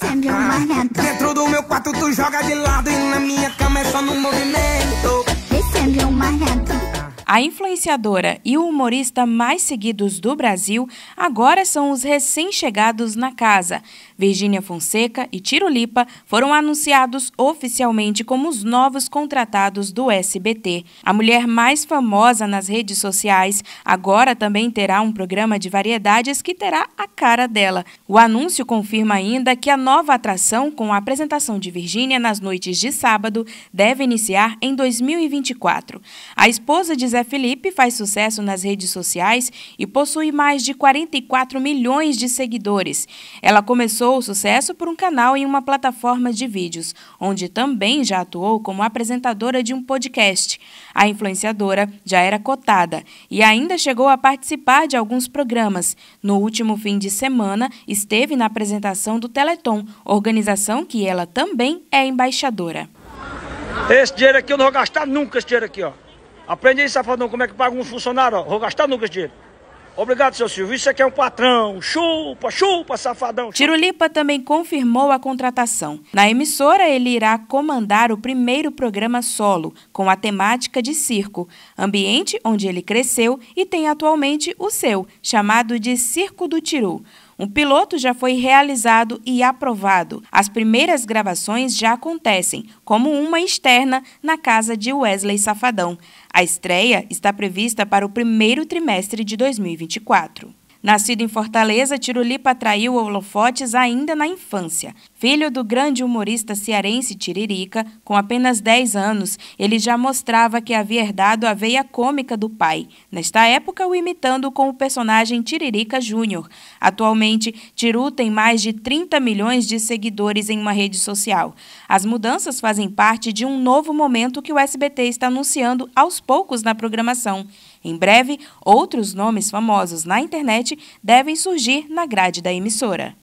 Sempre uma Dentro do meu quarto tu joga de lado e na minha cama A influenciadora e o humorista mais seguidos do Brasil agora são os recém-chegados na casa. Virgínia Fonseca e Tiro Lipa foram anunciados oficialmente como os novos contratados do SBT. A mulher mais famosa nas redes sociais agora também terá um programa de variedades que terá a cara dela. O anúncio confirma ainda que a nova atração com a apresentação de Virgínia nas noites de sábado deve iniciar em 2024. A esposa de Zé José Felipe faz sucesso nas redes sociais e possui mais de 44 milhões de seguidores. Ela começou o sucesso por um canal em uma plataforma de vídeos, onde também já atuou como apresentadora de um podcast. A influenciadora já era cotada e ainda chegou a participar de alguns programas. No último fim de semana, esteve na apresentação do Teleton, organização que ela também é embaixadora. Esse dinheiro aqui eu não vou gastar nunca, esse dinheiro aqui, ó. Aprende aí, safadão, como é que paga um funcionário, ó. Vou gastar nunca esse dinheiro. Obrigado, seu Silvio. Isso aqui é um patrão. Chupa, chupa, safadão. Tirulipa também confirmou a contratação. Na emissora, ele irá comandar o primeiro programa solo, com a temática de circo, ambiente onde ele cresceu e tem atualmente o seu, chamado de Circo do Tiru. Um piloto já foi realizado e aprovado. As primeiras gravações já acontecem, como uma externa na casa de Wesley Safadão. A estreia está prevista para o primeiro trimestre de 2024. Nascido em Fortaleza, Tirulipa atraiu holofotes ainda na infância. Filho do grande humorista cearense Tiririca, com apenas 10 anos, ele já mostrava que havia herdado a veia cômica do pai, nesta época o imitando com o personagem Tiririca Júnior. Atualmente, Tiru tem mais de 30 milhões de seguidores em uma rede social. As mudanças fazem parte de um novo momento que o SBT está anunciando aos poucos na programação. Em breve, outros nomes famosos na internet devem surgir na grade da emissora.